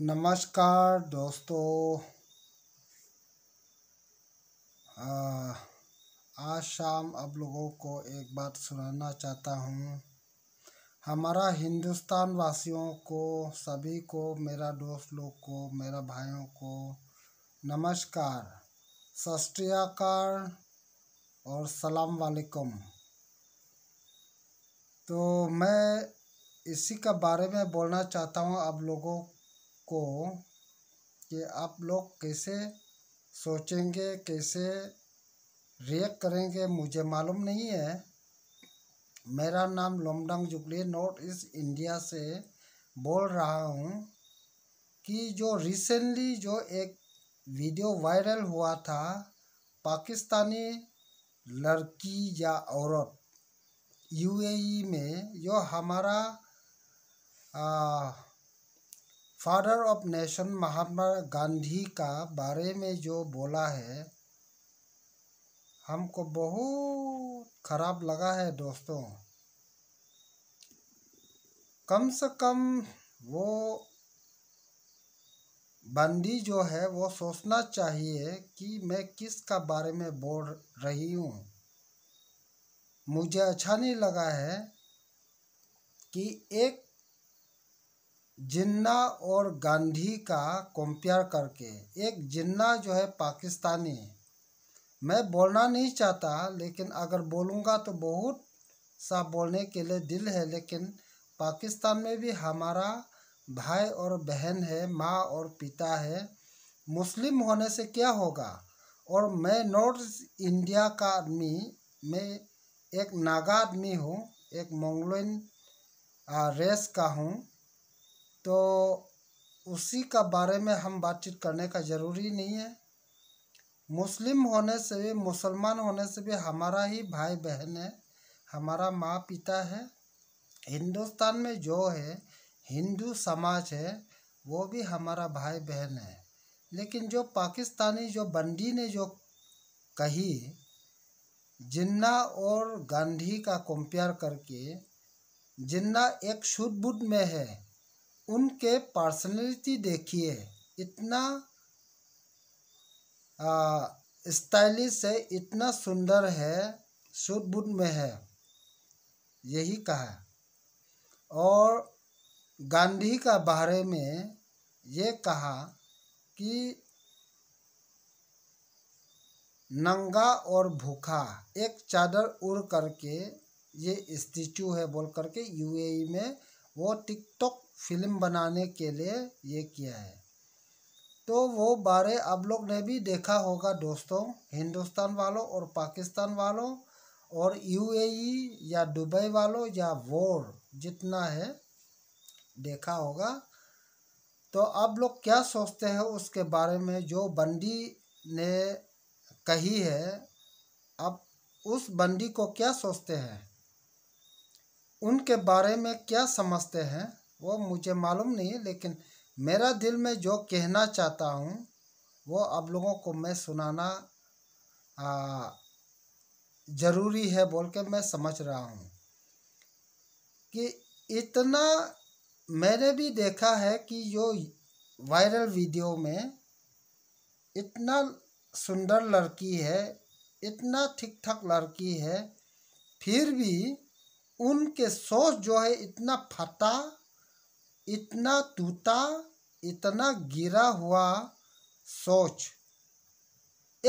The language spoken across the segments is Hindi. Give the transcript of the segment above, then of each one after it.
नमस्कार दोस्तों आज शाम आप लोगों को एक बात सुनाना चाहता हूँ हमारा हिंदुस्तान वासियों को सभी को मेरा दोस्त लोग को मेरा भाइयों को नमस्कार सस्त्रियाकार और सलाम वालेकुम तो मैं इसी का बारे में बोलना चाहता हूँ आप लोगों को कि आप लोग कैसे सोचेंगे कैसे रिएक्ट करेंगे मुझे मालूम नहीं है मेरा नाम Lomdang Jugli north east India से बोल रहा हूँ कि जो रिसेंटली जो एक वीडियो वायरल हुआ था पाकिस्तानी लड़की या औरत यूएई e में जो हमारा आ, father of nation Mahatma Gandhi का बारे में जो बोला है हमको बहुत खराब लगा है दोस्तों कम से कम वो बंदी जो है वो सोचना चाहिए कि मैं किस का बारे में बोल रही हूँ मुझे अच्छा नहीं लगा है कि एक जिन्ना और गांधी का कंपेयर करके एक जिन्ना जो है पाकिस्तानी है मैं बोलना नहीं चाहता लेकिन अगर बोलूँगा तो बहुत सा बोलने के लिए दिल है लेकिन पाकिस्तान में भी हमारा भाई और बहन है माँ और पिता है मुस्लिम होने से क्या होगा और मैं नॉर्थ इंडिया का आदमी मैं एक नागा आदमी हूँ एक मंगलोइन रेस का हूँ तो उसी का बारे में हम बातचीत करने का ज़रूरी नहीं है मुस्लिम होने से भी मुसलमान होने से भी हमारा ही भाई बहन है हमारा माँ पिता है हिंदुस्तान में जो है हिंदू समाज है वो भी हमारा भाई बहन है लेकिन जो पाकिस्तानी जो बंदी ने जो कही जिन्ना और गांधी का कंपेयर करके जिन्ना एक शुद्ध बुद्ध में है उनके पर्सनैलिटी देखिए इतना स्टाइलिश है इतना सुंदर है सूटबूट में है यही कहा और गांधी का बारे में ये कहा कि नंगा और भूखा एक चादर उड़ करके ये स्टिचू है बोल करके यूएई e में वो टिकटॉक फिल्म बनाने के लिए ये किया है तो वो बारे आप लोग ने भी देखा होगा दोस्तों हिंदुस्तान वालों और पाकिस्तान वालों और यूएई या दुबई वालों या वोर जितना है देखा होगा तो आप लोग क्या सोचते हैं उसके बारे में जो बंदी ने कही है आप उस बंदी को क्या सोचते हैं उनके बारे में क्या समझते हैं वो मुझे मालूम नहीं है लेकिन मेरा दिल में जो कहना चाहता हूँ वो आप लोगों को मैं सुनाना आ, ज़रूरी है बोल के मैं समझ रहा हूँ कि इतना मैंने भी देखा है कि जो वायरल वीडियो में इतना सुंदर लड़की है इतना ठीक ठाक लड़की है फिर भी उनके सोच जो है इतना फटा इतना टूटा इतना गिरा हुआ सोच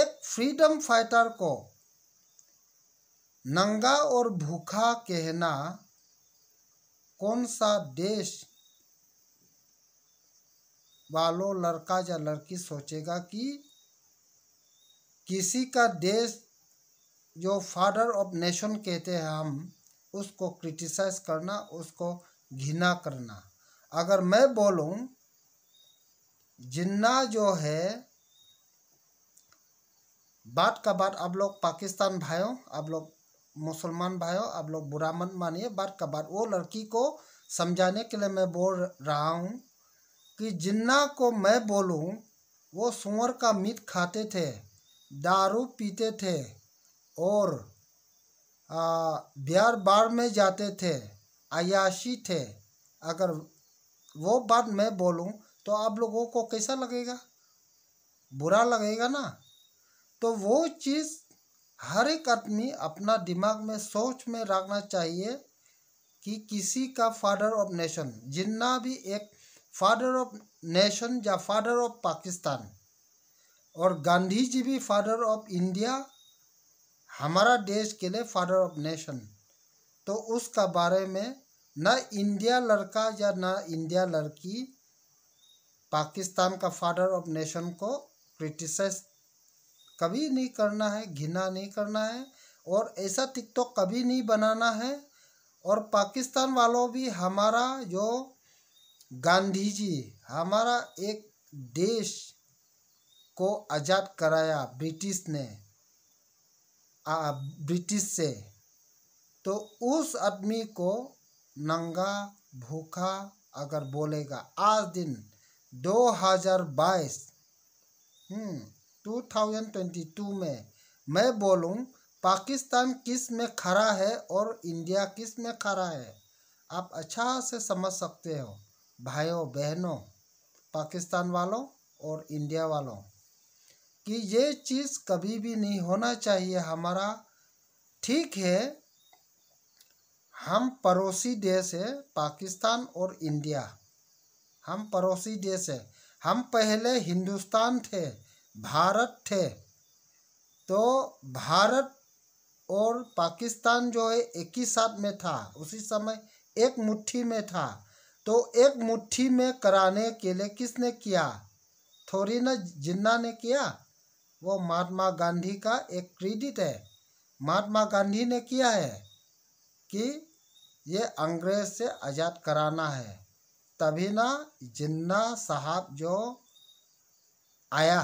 एक फ्रीडम फाइटर को नंगा और भूखा कहना कौन सा देश वालों लड़का या लड़की सोचेगा कि किसी का देश जो फादर ऑफ नेशन कहते हैं हम उसको क्रिटिसाइज करना उसको घिना करना अगर मैं बोलूँ जिन्ना जो है बात का बात आप लोग पाकिस्तान भाइयों आप लोग मुसलमान भाइयों आप लोग बुरा मत मानिए बात का बात वो लड़की को समझाने के लिए मैं बोल रहा हूँ कि जिन्ना को मैं बोलूँ वो सुअर का मीट खाते थे दारू पीते थे और बिहार बार में जाते थे अयाशी थे अगर वो बात मैं बोलूँ तो आप लोगों को कैसा लगेगा बुरा लगेगा ना तो वो चीज़ हर एक आदमी अपना दिमाग में सोच में रखना चाहिए कि किसी का फादर ऑफ नेशन जितना भी एक फादर ऑफ नेशन या फादर ऑफ पाकिस्तान और गांधी जी भी फादर ऑफ इंडिया हमारा देश के लिए फादर ऑफ नेशन तो उसका बारे में ना इंडिया लड़का या ना इंडिया लड़की पाकिस्तान का फादर ऑफ नेशन को क्रिटिसाइज कभी नहीं करना है घिना नहीं करना है और ऐसा टिकटॉक कभी नहीं बनाना है और पाकिस्तान वालों भी हमारा जो गांधी जी हमारा एक देश को आज़ाद कराया ब्रिटिश ने ब्रिटिश से तो उस आदमी को नंगा भूखा अगर बोलेगा आज दिन 2022 हम्म, बाईस में मैं बोलूँ पाकिस्तान किस में खड़ा है और इंडिया किस में खड़ा है आप अच्छा से समझ सकते हो भाइयों बहनों पाकिस्तान वालों और इंडिया वालों कि ये चीज़ कभी भी नहीं होना चाहिए हमारा ठीक है हम पड़ोसी देश है पाकिस्तान और इंडिया हम पड़ोसी देश है हम पहले हिंदुस्तान थे भारत थे तो भारत और पाकिस्तान जो है एक ही साथ में था उसी समय एक मुट्ठी में था तो एक मुट्ठी में कराने के लिए किसने किया थोड़ी ना जिन्ना ने किया वो महात्मा गांधी का एक क्रेडिट है महात्मा गांधी ने किया है कि ये अंग्रेज से आज़ाद कराना है तभी ना जिन्ना साहब जो आया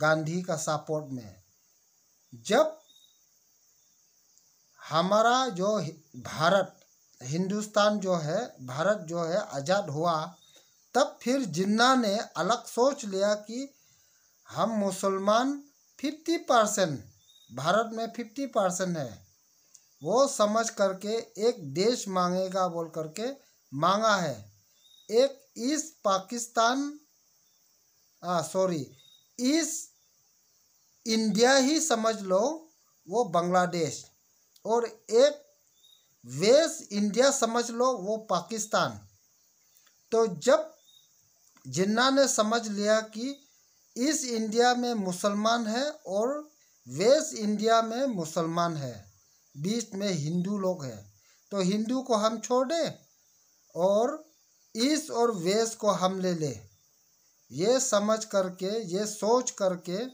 गांधी का सपोर्ट में जब हमारा जो भारत हिंदुस्तान जो है भारत जो है आज़ाद हुआ तब फिर जिन्ना ने अलग सोच लिया कि हम मुसलमान फिफ्टी परसेंट भारत में फिफ्टी परसेंट है वो समझ करके एक देश मांगेगा बोल करके मांगा है एक इस पाकिस्तान सॉरी इस इंडिया ही समझ लो वो बांग्लादेश और एक वेस्ट इंडिया समझ लो वो पाकिस्तान तो जब जिन्ना ने समझ लिया कि इस इंडिया में मुसलमान है और वेस्ट इंडिया में मुसलमान है बीच में हिंदू लोग हैं तो हिंदू को हम छोड़ दें और ईस्ट और वेस्ट को हम ले लें ये समझ करके ये सोच करके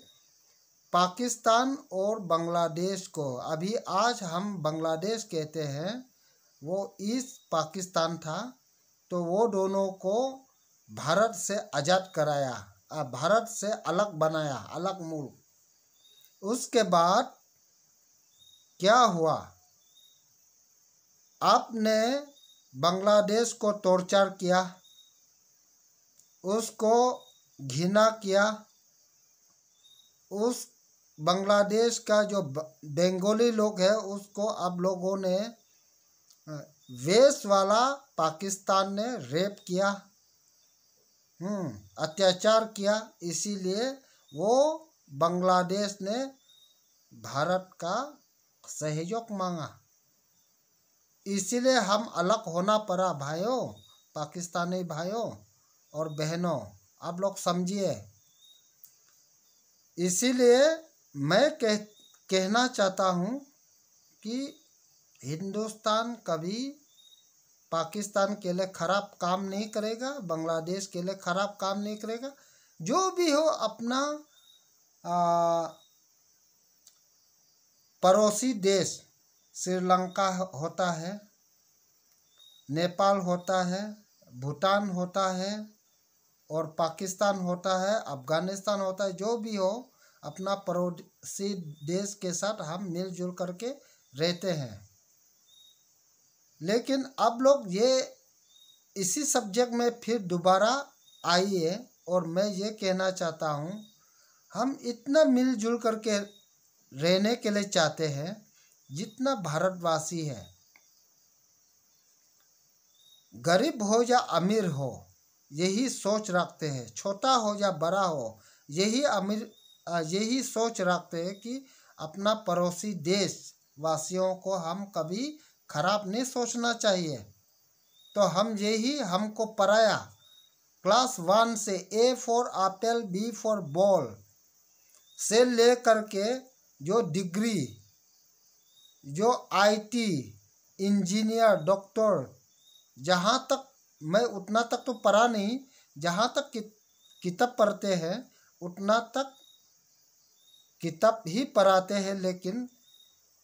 पाकिस्तान और बांग्लादेश को अभी आज हम बांग्लादेश कहते हैं वो ईस्ट पाकिस्तान था तो वो दोनों को भारत से आज़ाद कराया भारत से अलग बनाया अलग मुल्क उसके बाद क्या हुआ आपने बांग्लादेश को टॉर्चर किया उसको घिना किया उस बांग्लादेश का जो बंगाली लोग है उसको आप लोगों ने वेश वाला पाकिस्तान ने रेप किया हम्म अत्याचार किया इसीलिए वो बांग्लादेश ने भारत का सहयोग मांगा इसलिए हम अलग होना पड़ा भाइयों पाकिस्तानी भाइयों और बहनों आप लोग समझिए इसीलिए मैं कह कहना चाहता हूँ कि हिंदुस्तान कभी पाकिस्तान के लिए ख़राब काम नहीं करेगा बांग्लादेश के लिए ख़राब काम नहीं करेगा जो भी हो अपना आ, पड़ोसी देश श्रीलंका होता है नेपाल होता है भूटान होता है और पाकिस्तान होता है अफगानिस्तान होता है जो भी हो अपना पड़ोसी देश के साथ हम मिलजुल करके रहते हैं लेकिन अब लोग ये इसी सब्जेक्ट में फिर दोबारा आई है और मैं ये कहना चाहता हूँ हम इतना मिलजुल करके रहने के लिए चाहते हैं जितना भारतवासी है गरीब हो या अमीर हो यही सोच रखते हैं छोटा हो या बड़ा हो यही अमीर यही सोच रखते हैं कि अपना पड़ोसी देश वासियों को हम कभी खराब नहीं सोचना चाहिए तो हम यही हमको पराया क्लास वन से A for apple B for ball से ले के जो डिग्री जो आईटी इंजीनियर डॉक्टर जहाँ तक मैं उतना तक तो पढ़ा नहीं जहाँ तक कि, किताब पढ़ते हैं उतना तक किताब ही पढ़ाते हैं लेकिन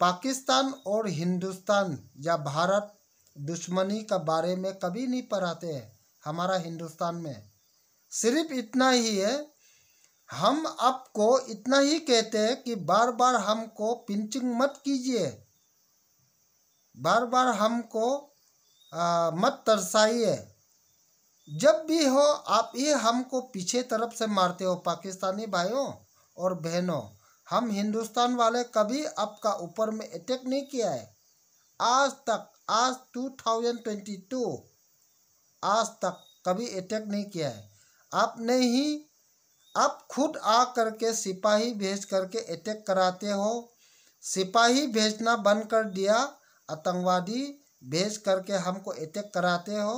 पाकिस्तान और हिंदुस्तान या भारत दुश्मनी का बारे में कभी नहीं पढ़ाते हैं हमारा हिंदुस्तान में सिर्फ इतना ही है हम आपको इतना ही कहते हैं कि बार बार हमको पिंचिंग मत कीजिए बार बार हमको आ, मत तरसाइए जब भी हो आप ये हमको पीछे तरफ से मारते हो पाकिस्तानी भाइयों और बहनों हम हिंदुस्तान वाले कभी आपका ऊपर में अटैक नहीं किया है आज तक आज 2022 आज तक कभी अटैक नहीं किया है आपने ही आप खुद आ करके सिपाही भेज करके अटैक कराते हो सिपाही भेजना बंद कर दिया आतंकवादी भेज करके हमको अटैक कराते हो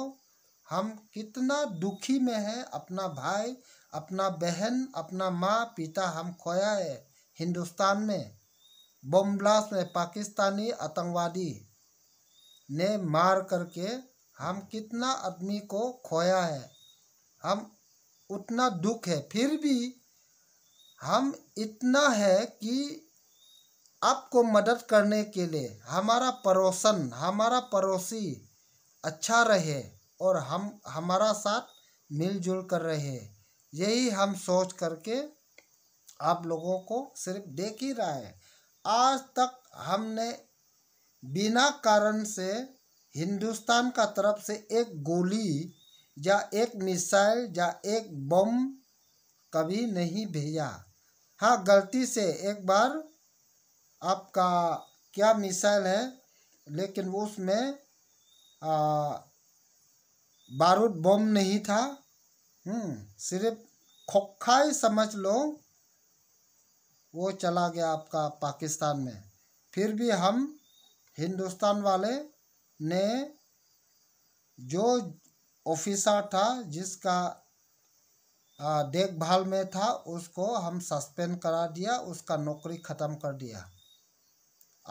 हम कितना दुखी में है अपना भाई अपना बहन अपना माँ पिता हम खोया है हिंदुस्तान में बम ब्लास्ट में पाकिस्तानी आतंकवादी ने मार करके हम कितना आदमी को खोया है हम उतना दुख है फिर भी हम इतना है कि आपको मदद करने के लिए हमारा पड़ोसन हमारा पड़ोसी अच्छा रहे और हम हमारा साथ मिलजुल कर रहे यही हम सोच करके आप लोगों को सिर्फ देख ही रहा है आज तक हमने बिना कारण से हिंदुस्तान का तरफ से एक गोली या एक मिसाइल या एक बम कभी नहीं भेजा हाँ गलती से एक बार आपका क्या मिसाइल है लेकिन उसमें बारूद बम नहीं था हम्म, सिर्फ खोखा ही समझ लो वो चला गया आपका पाकिस्तान में फिर भी हम हिंदुस्तान वाले ने जो ऑफिसर था जिसका देखभाल में था उसको हम सस्पेंड करा दिया उसका नौकरी ख़त्म कर दिया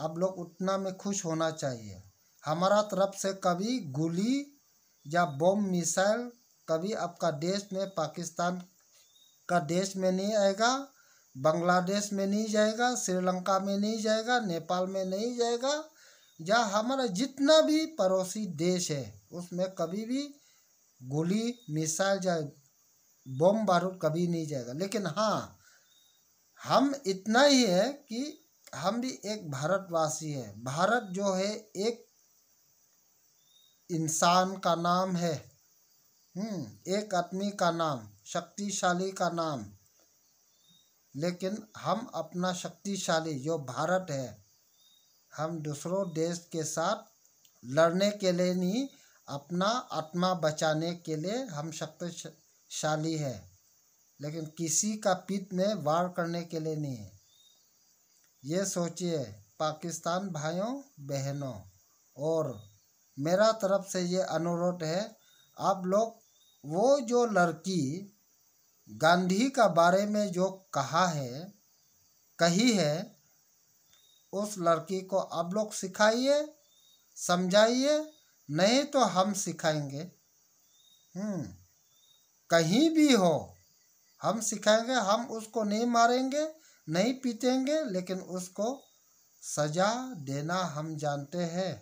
आप लोग उतना में खुश होना चाहिए हमारा तरफ से कभी गोली या बम मिसाइल कभी आपका देश में पाकिस्तान का देश में नहीं आएगा बांग्लादेश में नहीं जाएगा श्रीलंका में नहीं जाएगा नेपाल में नहीं जाएगा या हमारा जितना भी पड़ोसी देश है उसमें कभी भी गोली मिसाइल जाए बम बारूद कभी नहीं जाएगा लेकिन हाँ हम इतना ही है कि हम भी एक भारतवासी है भारत जो है एक इंसान का नाम है हम्म, एक आदमी का नाम शक्तिशाली का नाम लेकिन हम अपना शक्तिशाली जो भारत है हम दूसरों देश के साथ लड़ने के लिए नहीं अपना आत्मा बचाने के लिए हम शक्तिशाली है लेकिन किसी का पित में वार करने के लिए नहीं है ये सोचिए पाकिस्तान भाइयों बहनों और मेरा तरफ से ये अनुरोध है आप लोग वो जो लड़की गांधी का बारे में जो कहा है कही है उस लड़की को आप लोग सिखाइए समझाइए नहीं तो हम सिखाएंगे हम्म, कहीं भी हो हम सिखाएंगे हम उसको नहीं मारेंगे नहीं पीटेंगे लेकिन उसको सजा देना हम जानते हैं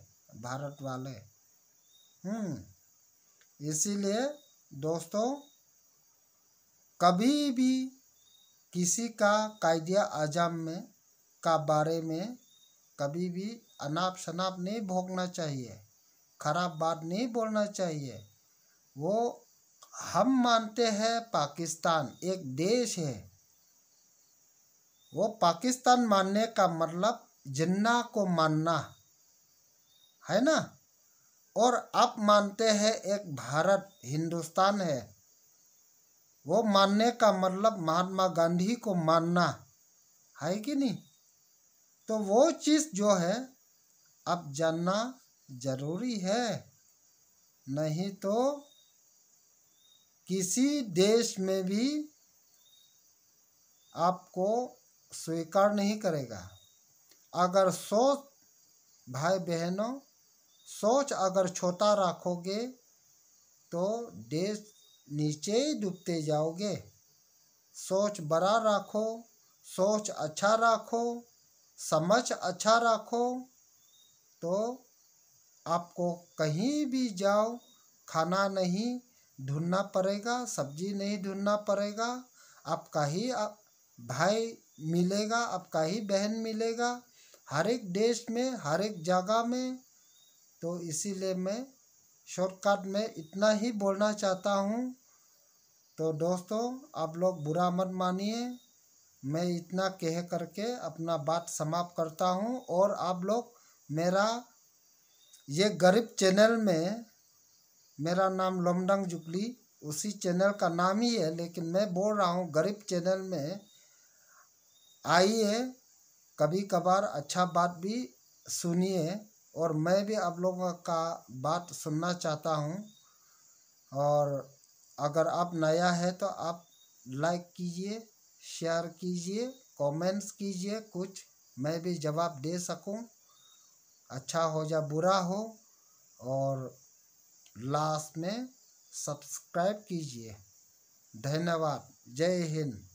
भारत वाले हम्म इसीलिए दोस्तों कभी भी किसी का कायदिया आजम में का बारे में कभी भी अनाप शनाप नहीं भोगना चाहिए खराब बात नहीं बोलना चाहिए वो हम मानते हैं पाकिस्तान एक देश है वो पाकिस्तान मानने का मतलब जिन्ना को मानना है ना और आप मानते हैं एक भारत हिंदुस्तान है वो मानने का मतलब महात्मा गांधी को मानना है कि नहीं तो वो चीज़ जो है आप जानना जरूरी है नहीं तो किसी देश में भी आपको स्वीकार नहीं करेगा अगर सोच भाई बहनों सोच अगर छोटा रखोगे तो देश नीचे ही डूबते जाओगे सोच बड़ा रखो सोच अच्छा रखो समझ अच्छा रखो तो आपको कहीं भी जाओ खाना नहीं ढूंढना पड़ेगा सब्जी नहीं ढूंढना पड़ेगा आपका ही आप भाई मिलेगा आपका ही बहन मिलेगा हर एक देश में हर एक जगह में तो इसीलिए मैं शॉर्टकट में इतना ही बोलना चाहता हूँ तो दोस्तों आप लोग बुरा मत मानिए मैं इतना कह करके अपना बात समाप्त करता हूँ और आप लोग मेरा ये गरीब चैनल में मेरा नाम लोमडंग जुगली उसी चैनल का नाम ही है लेकिन मैं बोल रहा हूँ गरीब चैनल में आइए कभी कभार अच्छा बात भी सुनिए और मैं भी आप लोगों का बात सुनना चाहता हूँ और अगर आप नया है तो आप लाइक कीजिए शेयर कीजिए कमेंट्स कीजिए कुछ मैं भी जवाब दे सकूँ अच्छा हो या बुरा हो और लास्ट में सब्सक्राइब कीजिए धन्यवाद जय हिंद